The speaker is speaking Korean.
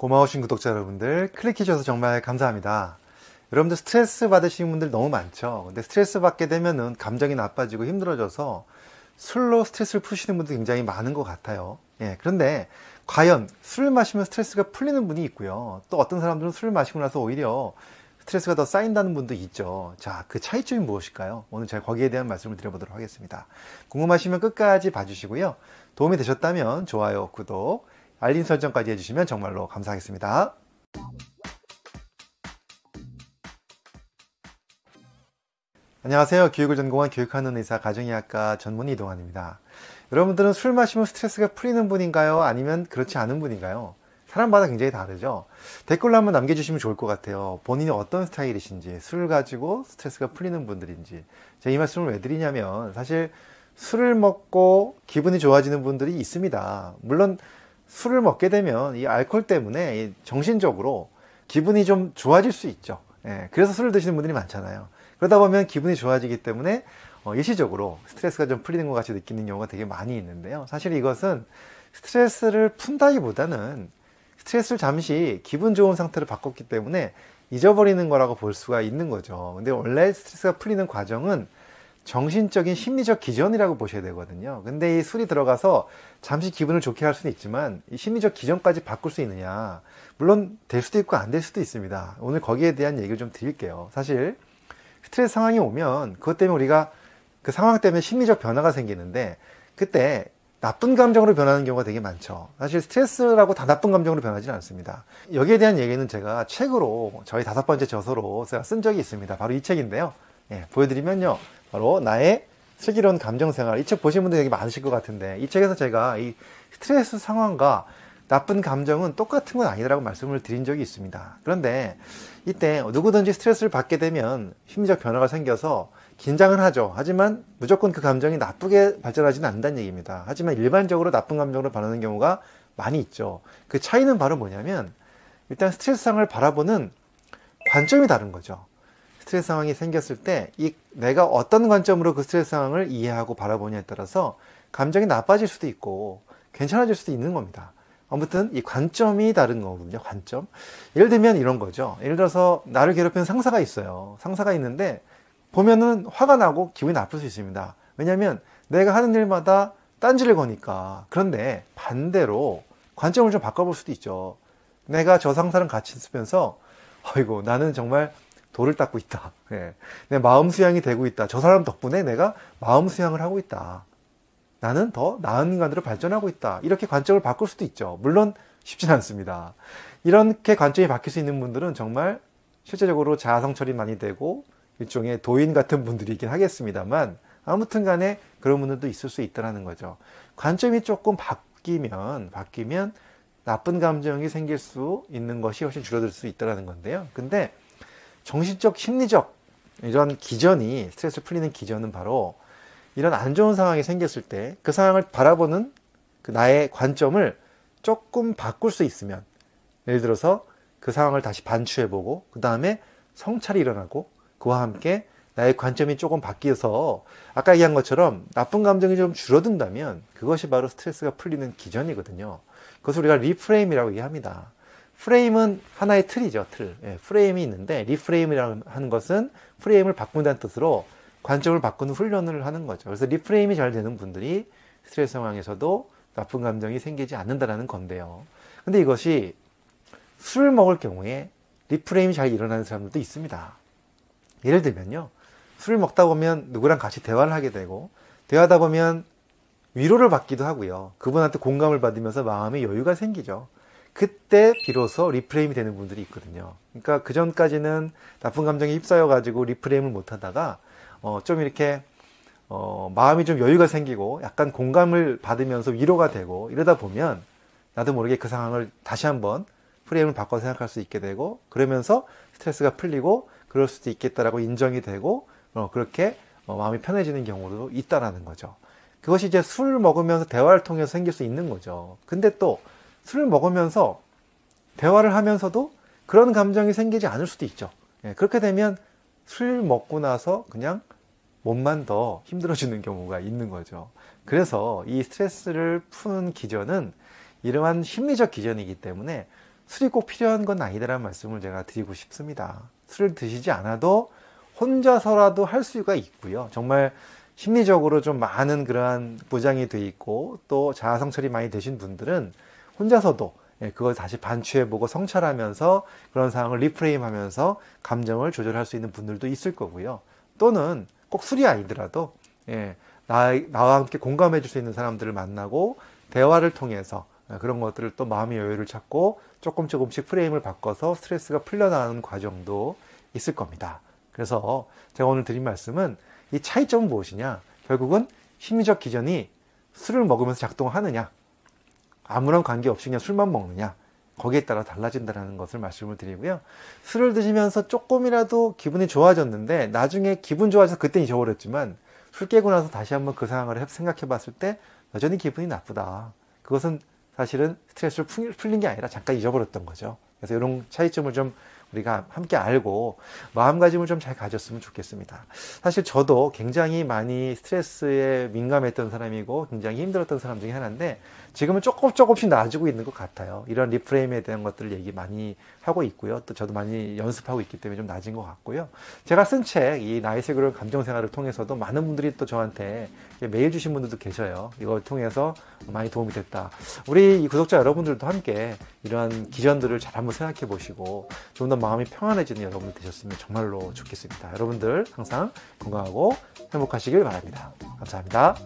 고마우신 구독자 여러분들 클릭해주셔서 정말 감사합니다. 여러분들 스트레스 받으시는 분들 너무 많죠. 근데 스트레스 받게 되면은 감정이 나빠지고 힘들어져서 술로 스트레스를 푸시는 분들 굉장히 많은 것 같아요. 예, 그런데 과연 술을 마시면 스트레스가 풀리는 분이 있고요. 또 어떤 사람들은 술을 마시고 나서 오히려 스트레스가 더 쌓인다는 분도 있죠. 자, 그 차이점이 무엇일까요? 오늘 제가 거기에 대한 말씀을 드려보도록 하겠습니다. 궁금하시면 끝까지 봐주시고요. 도움이 되셨다면 좋아요, 구독, 알림 설정까지 해주시면 정말로 감사하겠습니다. 안녕하세요. 교육을 전공한 교육하는 의사 가정의학과 전문의 이동환입니다. 여러분들은 술 마시면 스트레스가 풀리는 분인가요? 아니면 그렇지 않은 분인가요? 사람마다 굉장히 다르죠. 댓글로 한번 남겨주시면 좋을 것 같아요. 본인이 어떤 스타일이신지, 술 가지고 스트레스가 풀리는 분들인지. 제가 이 말씀을 왜 드리냐면 사실 술을 먹고 기분이 좋아지는 분들이 있습니다. 물론 술을 먹게 되면 이 알코올 때문에 정신적으로 기분이 좀 좋아질 수 있죠. 예, 그래서 술을 드시는 분들이 많잖아요. 그러다 보면 기분이 좋아지기 때문에 어, 일시적으로 스트레스가 좀 풀리는 것 같이 느끼는 경우가 되게 많이 있는데요. 사실 이것은 스트레스를 푼다기보다는 스트레스를 잠시 기분 좋은 상태로 바꿨기 때문에 잊어버리는 거라고 볼 수가 있는 거죠. 근데 원래 스트레스가 풀리는 과정은 정신적인 심리적 기전이라고 보셔야 되거든요. 근데 이 술이 들어가서 잠시 기분을 좋게 할 수는 있지만 이 심리적 기전까지 바꿀 수 있느냐. 물론 될 수도 있고 안 될 수도 있습니다. 오늘 거기에 대한 얘기를 좀 드릴게요. 사실 스트레스 상황이 오면 그것 때문에 우리가 그 상황 때문에 심리적 변화가 생기는데 그때 나쁜 감정으로 변하는 경우가 되게 많죠. 사실 스트레스라고 다 나쁜 감정으로 변하지는 않습니다. 여기에 대한 얘기는 제가 책으로 저희 다섯 번째 저서로 제가 쓴 적이 있습니다. 바로 이 책인데요. 예, 보여드리면요. 바로 나의 슬기로운 감정 생활. 이 책 보신 분들 되게 많으실 것 같은데, 이 책에서 제가 이 스트레스 상황과 나쁜 감정은 똑같은 건 아니라고 말씀을 드린 적이 있습니다. 그런데 이때 누구든지 스트레스를 받게 되면 심리적 변화가 생겨서 긴장은 하죠. 하지만 무조건 그 감정이 나쁘게 발전하지는 않는다는 얘기입니다. 하지만 일반적으로 나쁜 감정으로 반하는 경우가 많이 있죠. 그 차이는 바로 뭐냐면 일단 스트레스 상을 바라보는 관점이 다른 거죠. 스트레스 상황이 생겼을 때이 내가 어떤 관점으로 그 스트레스 상황을 이해하고 바라보냐에 따라서 감정이 나빠질 수도 있고 괜찮아질 수도 있는 겁니다. 아무튼 이 관점이 다른 거거든요. 관점. 예를 들면 이런 거죠. 예를 들어서 나를 괴롭히는 상사가 있어요. 상사가 있는데 보면은 화가 나고 기분이 나쁠 수 있습니다. 왜냐하면 내가 하는 일마다 딴지를 거니까. 그런데 반대로 관점을 좀 바꿔볼 수도 있죠. 내가 저 상사랑 같이 있으면서 아이고 나는 정말 돌을 닦고 있다. 예. 내 마음 수양이 되고 있다. 저 사람 덕분에 내가 마음 수양을 하고 있다. 나는 더 나은 인간으로 발전하고 있다. 이렇게 관점을 바꿀 수도 있죠. 물론 쉽진 않습니다. 이렇게 관점이 바뀔 수 있는 분들은 정말 실제적으로 자아성찰이 많이 되고 일종의 도인 같은 분들이긴 하겠습니다만 아무튼 간에 그런 분들도 있을 수 있다라는 거죠. 관점이 조금 바뀌면 바뀌면 나쁜 감정이 생길 수 있는 것이 훨씬 줄어들 수 있다라는 건데요. 근데 정신적, 심리적 이런 기전이 스트레스 풀리는 기전은 바로 이런 안 좋은 상황이 생겼을 때 그 상황을 바라보는 그 나의 관점을 조금 바꿀 수 있으면 예를 들어서 그 상황을 다시 반추해보고 그 다음에 성찰이 일어나고 그와 함께 나의 관점이 조금 바뀌어서 아까 얘기한 것처럼 나쁜 감정이 좀 줄어든다면 그것이 바로 스트레스가 풀리는 기전이거든요. 그것을 우리가 리프레임이라고 얘기합니다. 프레임은 하나의 틀이죠, 틀. 예, 프레임이 있는데 리프레임이라는 하는 것은 프레임을 바꾼다는 뜻으로 관점을 바꾸는 훈련을 하는 거죠. 그래서 리프레임이 잘 되는 분들이 스트레스 상황에서도 나쁜 감정이 생기지 않는다라는 건데요. 근데 이것이 술을 먹을 경우에 리프레임이 잘 일어나는 사람들도 있습니다. 예를 들면요. 술을 먹다 보면 누구랑 같이 대화를 하게 되고 대화하다 보면 위로를 받기도 하고요. 그분한테 공감을 받으면서 마음의 여유가 생기죠. 그때 비로소 리프레임이 되는 분들이 있거든요. 그러니까 그 전까지는 나쁜 감정에 휩싸여 가지고 리프레임을 못 하다가 어, 좀 이렇게 어, 마음이 좀 여유가 생기고 약간 공감을 받으면서 위로가 되고 이러다 보면 나도 모르게 그 상황을 다시 한번 프레임을 바꿔 생각할 수 있게 되고 그러면서 스트레스가 풀리고 그럴 수도 있겠다라고 인정이 되고 어, 그렇게 어, 마음이 편해지는 경우도 있다라는 거죠. 그것이 이제 술 먹으면서 대화를 통해서 생길 수 있는 거죠. 근데 또 술을 먹으면서 대화를 하면서도 그런 감정이 생기지 않을 수도 있죠. 예, 그렇게 되면 술 먹고 나서 그냥 몸만 더 힘들어지는 경우가 있는 거죠. 그래서 이 스트레스를 푸는 기전은 이러한 심리적 기전이기 때문에 술이 꼭 필요한 건 아니다라는 말씀을 제가 드리고 싶습니다. 술을 드시지 않아도 혼자서라도 할 수가 있고요. 정말 심리적으로 좀 많은 그러한 보장이 돼 있고 또 자아성찰이 많이 되신 분들은 혼자서도 예, 그걸 다시 반추해보고 성찰하면서 그런 상황을 리프레임하면서 감정을 조절할 수 있는 분들도 있을 거고요. 또는 꼭 술이 아니더라도 나, 나와 함께 공감해줄 수 있는 사람들을 만나고 대화를 통해서 예, 그런 것들을 또 마음의 여유를 찾고 조금 조금씩 프레임을 바꿔서 스트레스가 풀려나는 과정도 있을 겁니다. 그래서 제가 오늘 드린 말씀은 이 차이점은 무엇이냐? 결국은 심리적 기전이 술을 먹으면서 작동하느냐, 아무런 관계없이 그냥 술만 먹느냐 거기에 따라 달라진다는 것을 말씀을 드리고요. 술을 드시면서 조금이라도 기분이 좋아졌는데 나중에 기분 좋아져서 그때 잊어버렸지만 술 깨고 나서 다시 한번 그 상황을 생각해 봤을 때 여전히 기분이 나쁘다. 그것은 사실은 스트레스를 풀린 게 아니라 잠깐 잊어버렸던 거죠. 그래서 이런 차이점을 좀 우리가 함께 알고 마음가짐을 좀 잘 가졌으면 좋겠습니다. 사실 저도 굉장히 많이 스트레스에 민감했던 사람이고 굉장히 힘들었던 사람 중에 하나인데 지금은 조금 조금씩 나아지고 있는 것 같아요. 이런 리프레임에 대한 것들을 얘기 많이 하고 있고요. 또 저도 많이 연습하고 있기 때문에 좀 나아진 것 같고요. 제가 쓴 책, 이 나이 세그런 감정생활을 통해서도 많은 분들이 또 저한테 메일 주신 분들도 계셔요. 이걸 통해서 많이 도움이 됐다. 우리 구독자 여러분들도 함께 이러한 기전들을 잘 한번 생각해 보시고 좀 더 마음이 평안해지는 여러분들 되셨으면 정말로 좋겠습니다. 여러분들 항상 건강하고 행복하시길 바랍니다. 감사합니다.